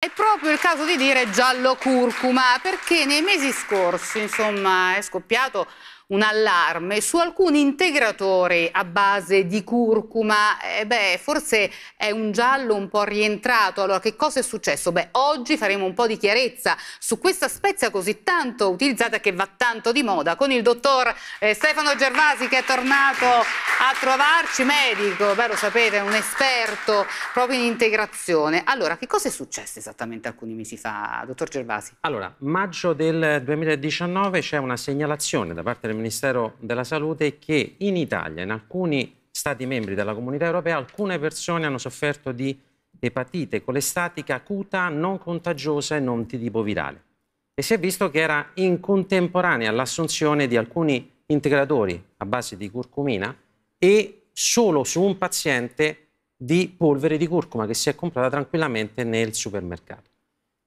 È pro- proprio il caso di dire giallo curcuma, perché nei mesi scorsi insomma, è scoppiato un allarme su alcuni integratori a base di curcuma. Eh beh, forse è un giallo un po' rientrato. Allora, che cosa è successo? Beh, oggi faremo un po' di chiarezza su questa spezia così tanto utilizzata che va tanto di moda con il dottor eh, Stefano Gervasi che è tornato a trovarci, medico, beh, lo sapete, un esperto proprio in integrazione. Allora, che cosa è successo esattamente? alcuni mesi fa. Dottor Gervasi. Allora, maggio del 2019 c'è una segnalazione da parte del Ministero della Salute che in Italia, in alcuni stati membri della comunità europea, alcune persone hanno sofferto di epatite colestatica acuta non contagiosa e non di tipo virale. E si è visto che era in contemporanea all'assunzione di alcuni integratori a base di curcumina e solo su un paziente di polvere di curcuma che si è comprata tranquillamente nel supermercato.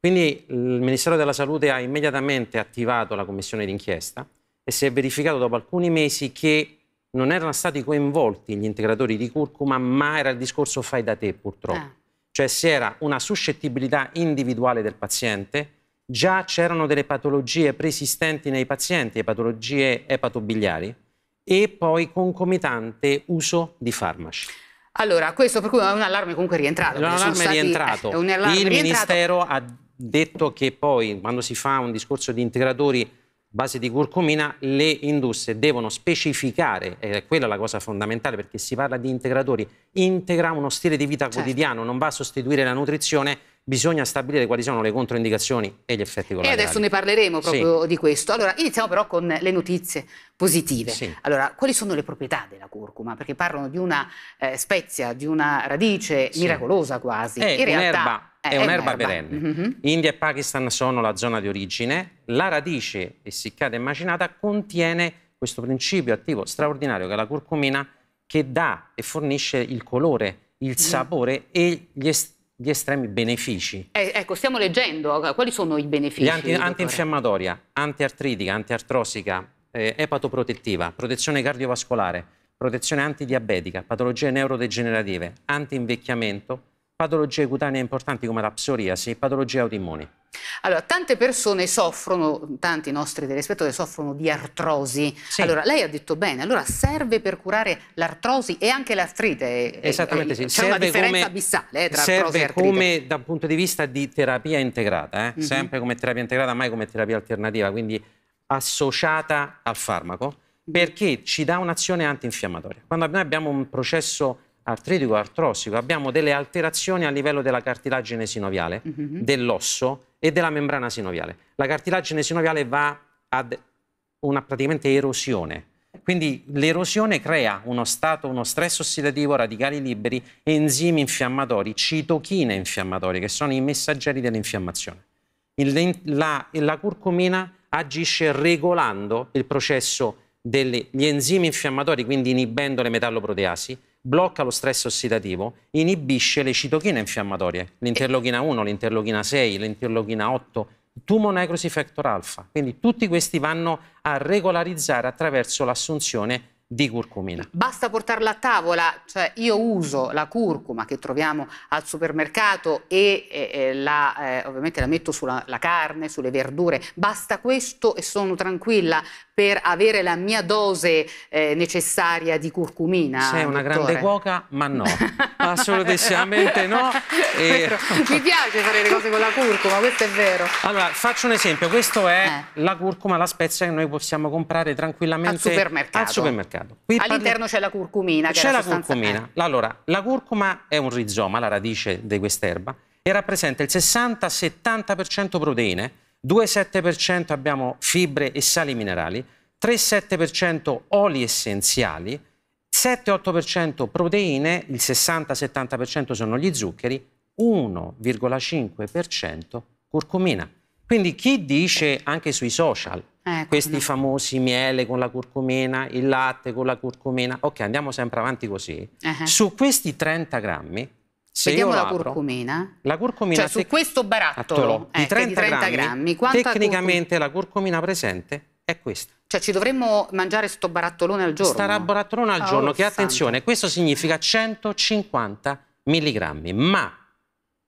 Quindi il Ministero della Salute ha immediatamente attivato la commissione d'inchiesta e si è verificato dopo alcuni mesi che non erano stati coinvolti gli integratori di curcuma, ma era il discorso fai da te purtroppo. Ah. Cioè se era una suscettibilità individuale del paziente, già c'erano delle patologie preesistenti nei pazienti, patologie epatobiliari, e poi concomitante uso di farmaci. Allora, questo per cui è un allarme comunque rientrato. Un allarme stati, rientrato. Eh, un allarme Il rientrato. Ministero ha detto che poi, quando si fa un discorso di integratori base di curcumina, le industrie devono specificare, eh, quella è la cosa fondamentale perché si parla di integratori, integra uno stile di vita certo. quotidiano, non va a sostituire la nutrizione bisogna stabilire quali sono le controindicazioni e gli effetti collaterali. E adesso ne parleremo proprio sì. di questo. Allora, iniziamo però con le notizie positive. Sì. Allora, quali sono le proprietà della curcuma? Perché parlano di una eh, spezia, di una radice sì. miracolosa quasi. È In realtà è, un'erba perenne. Mm -hmm. India e Pakistan sono la zona di origine. La radice essiccata e macinata contiene questo principio attivo straordinario che è la curcumina che dà e fornisce il colore, il mm. sapore mm. e gli, di estremi benefici. Eh, ecco, stiamo leggendo, quali sono i benefici? Gli anti, antinfiammatoria, antiartritica, antiartrosica, eh, epatoprotettiva, protezione cardiovascolare, protezione antidiabetica, patologie neurodegenerative, antinvecchiamento, patologie cutanee importanti come la psoriasi e patologie autoimmuni. Allora, tante persone soffrono, tanti nostri telespettatori soffrono di artrosi. Sì. Allora, lei ha detto bene, allora serve per curare l'artrosi e anche l'artrite. Eh, eh, Esattamente, eh, sì. C'è serve una differenza come, abissale eh, tra artrosi e artrite. come dal punto di vista di terapia integrata, eh? mm -hmm. sempre come terapia integrata, mai come terapia alternativa, quindi associata al farmaco, mhm. perché ci dà un'azione antinfiammatoria. Quando noi abbiamo un processo artritico, artrosico, abbiamo delle alterazioni a livello della cartilagine sinoviale, mm -hmm. dell'osso, e della membrana sinoviale. La cartilagine sinoviale va ad una praticamente erosione. Quindi l'erosione crea uno stato, uno stress ossidativo, radicali liberi, enzimi infiammatori, citochine infiammatorie, che sono i messaggeri dell'infiammazione. Il, la, la curcumina agisce regolando il processo degli enzimi infiammatori, quindi inibendo le metalloproteasi, blocca lo stress ossidativo, inibisce le citochine infiammatorie, l'interleuchina 1, l'interleuchina 6, l'interleuchina 8, tumor necrosis factor alfa. Quindi tutti questi vanno a regolarizzare attraverso l'assunzione di curcumina. Basta portarla a tavola, cioè io uso la curcuma che troviamo al supermercato e eh, la, eh, ovviamente la metto sulla la carne, sulle verdure, basta questo e sono tranquilla, per avere la mia dose eh, necessaria di curcumina. Sei una dottore. grande cuoca, ma no, assolutamente no. E... Mi piace fare le cose con la curcuma, questo è vero. Allora, faccio un esempio, questa è eh. la curcuma, la spezia che noi possiamo comprare tranquillamente al supermercato. Al supermercato. All'interno parli... c'è la curcumina. C'è la sostanza... curcumina. Eh. Allora, la curcuma è un rizoma, la radice di quest'erba, e rappresenta il 60-70% proteine, 2,7% abbiamo fibre e sali minerali, 3,7% oli essenziali, 7-8% proteine, il 60-70% sono gli zuccheri, 1,5% curcumina. Quindi chi dice anche sui social ecco, questi no. famosi miele con la curcumina, il latte con la curcumina, ok andiamo sempre avanti così, uh -huh. su questi 30 grammi sì, Vediamo la curcumina. La curcumina. Cioè, su questo barattolo eh, di 30, 30 grammi, grammi tecnicamente curcum la curcumina presente è questa. Cioè ci dovremmo mangiare sto barattolone al giorno? Sta barattolone al oh, giorno, che oh, attenzione, questo significa 150 mg, ma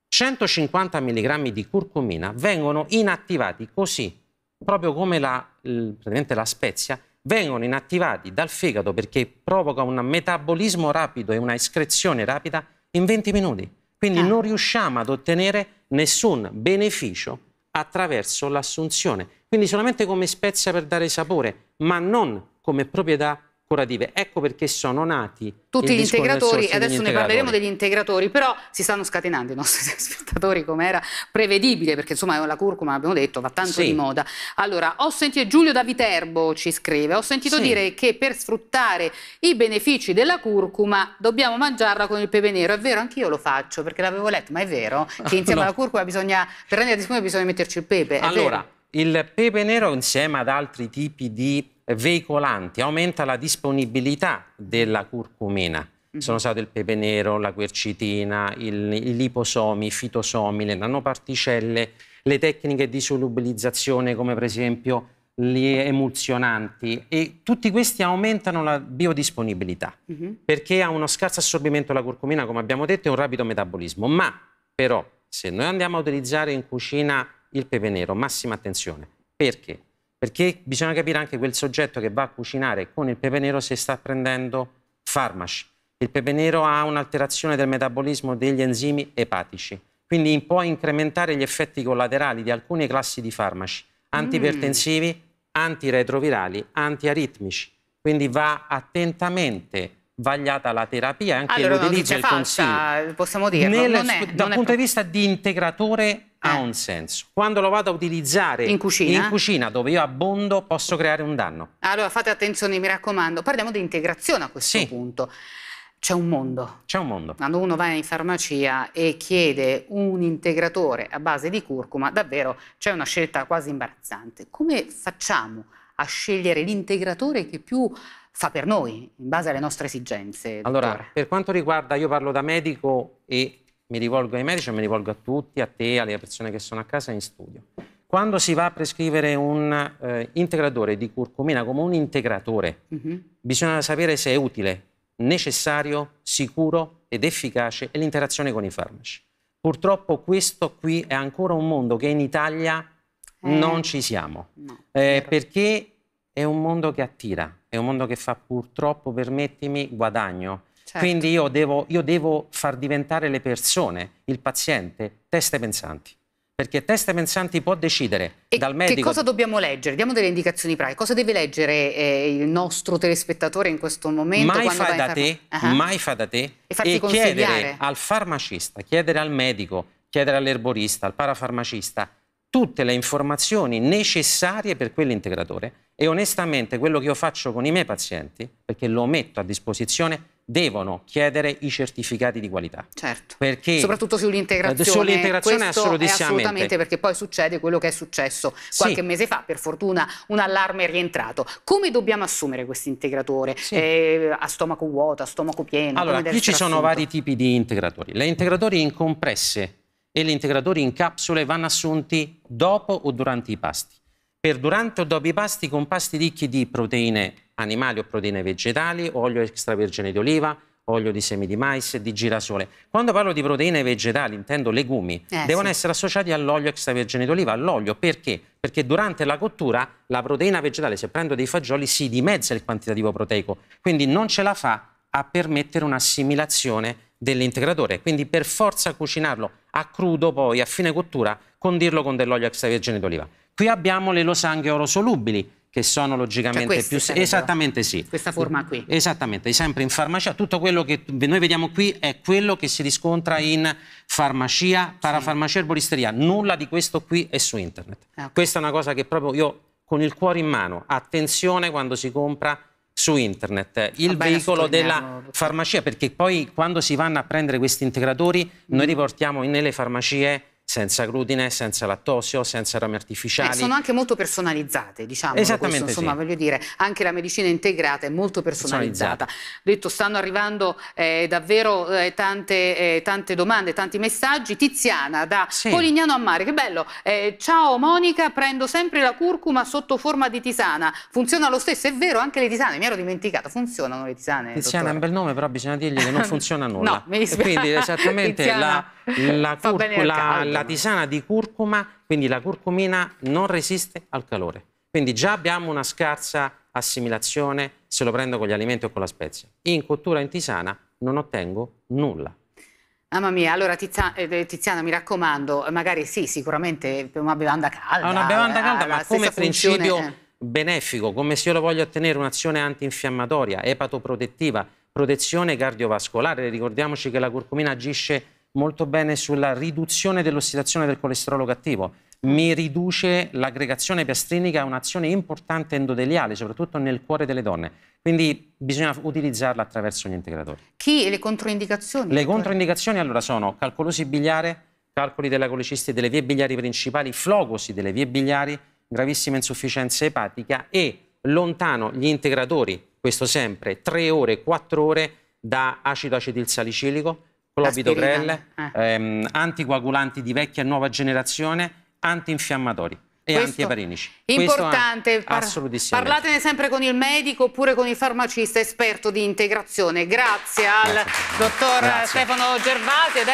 150 mg di curcumina vengono inattivati così, proprio come la, la spezia, vengono inattivati dal fegato perché provoca un metabolismo rapido e una escrezione rapida in 20 minuti. Quindi ah. non riusciamo ad ottenere nessun beneficio attraverso l'assunzione. Quindi solamente come spezia per dare sapore, ma non come proprietà curative. Ecco perché sono nati tutti gli integratori e adesso ne parleremo degli integratori, però si stanno scatenando i nostri spettatori come era prevedibile, perché insomma la curcuma abbiamo detto va tanto sì. di moda. Allora, ho sentito Giulio da Viterbo ci scrive, ho sentito sì. dire che per sfruttare i benefici della curcuma dobbiamo mangiarla con il pepe nero. È vero, anch'io lo faccio perché l'avevo letto, ma è vero che insieme no. alla curcuma bisogna per rendere disponibile bisogna metterci il pepe. È allora, vero? il pepe nero insieme ad altri tipi di veicolanti, aumenta la disponibilità della curcumina. Mhm. Sono usate il pepe nero, la quercitina, il, i liposomi, i fitosomi, le nanoparticelle, le tecniche di solubilizzazione come per esempio gli emulsionanti e tutti questi aumentano la biodisponibilità uh mhm. -huh. perché ha uno scarso assorbimento la curcumina come abbiamo detto e un rapido metabolismo ma però se noi andiamo a utilizzare in cucina il pepe nero massima attenzione perché perché bisogna capire anche quel soggetto che va a cucinare con il pepe nero se sta prendendo farmaci. Il pepe nero ha un'alterazione del metabolismo degli enzimi epatici, quindi può incrementare gli effetti collaterali di alcune classi di farmaci, antipertensivi, mm. antiretrovirali, antiaritmici. Quindi va attentamente vagliata la terapia e anche allora, l'utilizzo del il falsa, consiglio. Possiamo dire, Nel, non è, punto è... di vista di integratore ha eh. un senso. Quando lo vado a utilizzare in cucina, in cucina dove io abbondo, posso creare un danno. Allora fate attenzione, mi raccomando. Parliamo di integrazione a questo sì. punto. C'è un mondo. C'è un mondo. Quando uno va in farmacia e chiede un integratore a base di curcuma, davvero c'è una scelta quasi imbarazzante. Come facciamo a scegliere l'integratore che più fa per noi, in base alle nostre esigenze? Dottore? Allora, per quanto riguarda, io parlo da medico e mi rivolgo ai medici, mi rivolgo a tutti, a te, alle persone che sono a casa e in studio. Quando si va a prescrivere un eh, integratore di curcumina come un integratore, mm -hmm. bisogna sapere se è utile, necessario, sicuro ed efficace e l'interazione con i farmaci. Purtroppo questo qui è ancora un mondo che in Italia eh, non ci siamo, no, eh, perché è un mondo che attira, è un mondo che fa purtroppo, permettimi, guadagno Certo. Quindi io devo, io devo far diventare le persone, il paziente, teste pensanti perché teste pensanti può decidere e dal medico. Che cosa dobbiamo leggere? Diamo delle indicazioni pratiche. Cosa deve leggere eh, il nostro telespettatore in questo momento? Mai fa da te, uh -huh. mai fa da te. E, e chiedere al farmacista, chiedere al medico, chiedere all'erborista, al parafarmacista tutte le informazioni necessarie per quell'integratore e onestamente quello che io faccio con i miei pazienti, perché lo metto a disposizione devono chiedere i certificati di qualità. Certo, perché, soprattutto sull'integrazione. Eh, sull'integrazione assolutamente. assolutamente. perché poi succede quello che è successo qualche sì. mese fa, per fortuna un allarme è rientrato. Come dobbiamo assumere questo integratore? Sì. Eh, a stomaco vuoto, a stomaco pieno? Allora, qui ci sono vari tipi di integratori. Le integratori in compresse e gli integratori in capsule vanno assunti dopo o durante i pasti. Per durante o dopo i pasti con pasti ricchi di proteine animali o proteine vegetali, olio extravergine di oliva, olio di semi di mais e di girasole. Quando parlo di proteine vegetali intendo legumi, eh, devono sì. essere associati all'olio extravergine di oliva, all'olio perché? Perché durante la cottura la proteina vegetale, se prendo dei fagioli, si dimezza il quantitativo proteico, quindi non ce la fa a permettere un'assimilazione dell'integratore, quindi per forza cucinarlo a crudo poi a fine cottura condirlo con dell'olio extravergine d'oliva. Qui abbiamo le losanghe orosolubili, che sono logicamente cioè più... Sarebbero. Esattamente sì. Questa forma qui. Esattamente, sempre in farmacia. Tutto quello che noi vediamo qui è quello che si riscontra in farmacia, parafarmacia, erboristeria. Nulla di questo qui è su internet. Ah, okay. Questa è una cosa che proprio io con il cuore in mano, attenzione quando si compra su internet il Vabbè, veicolo della farmacia, perché poi quando si vanno a prendere questi integratori mm. noi portiamo nelle farmacie senza glutine, senza lattosio, senza rame artificiali. Eh, sono anche molto personalizzate, diciamo. Esattamente. Questo, insomma, sì. voglio dire, anche la medicina integrata è molto personalizzata. Detto, stanno arrivando eh, davvero eh, tante, eh, tante, domande, tanti messaggi. Tiziana da sì. Polignano a Mare, che bello. Eh, ciao Monica, prendo sempre la curcuma sotto forma di tisana. Funziona lo stesso, è vero, anche le tisane, mi ero dimenticata, funzionano le tisane. Tiziana dottore? è un bel nome, però bisogna dirgli che non funziona nulla. no, mi dispiace. Quindi esattamente la, la curcuma, la, la tisana di curcuma, quindi la curcumina non resiste al calore. Quindi già abbiamo una scarsa assimilazione se lo prendo con gli alimenti o con la spezia. In cottura in tisana non ottengo nulla. Mamma mia, allora Tiziana, eh, eh, Tiziana, mi raccomando, magari sì, sicuramente una bevanda calda. Ah, una bevanda eh, calda, ah, ma come principio funzione... benefico, come se io lo voglio ottenere un'azione antinfiammatoria, epatoprotettiva, protezione cardiovascolare. Ricordiamoci che la curcumina agisce molto bene sulla riduzione dell'ossidazione del colesterolo cattivo. Mi riduce l'aggregazione piastrinica a un'azione importante endoteliale, soprattutto nel cuore delle donne. Quindi bisogna utilizzarla attraverso gli integratori. Chi e le controindicazioni? Le controindicazioni allora sono calcolosi biliare, calcoli della colecisti delle vie biliari principali, flogosi delle vie biliari, gravissima insufficienza epatica e lontano gli integratori, questo sempre, 3 ore, 4 ore da acido acetilsalicilico, clopidogrel, eh. ehm, anticoagulanti di vecchia e nuova generazione, antinfiammatori e Questo antiepalinici. Importante, par parlatene sempre con il medico oppure con il farmacista esperto di integrazione. Grazie al Grazie. dottor Grazie. Stefano Gervasi.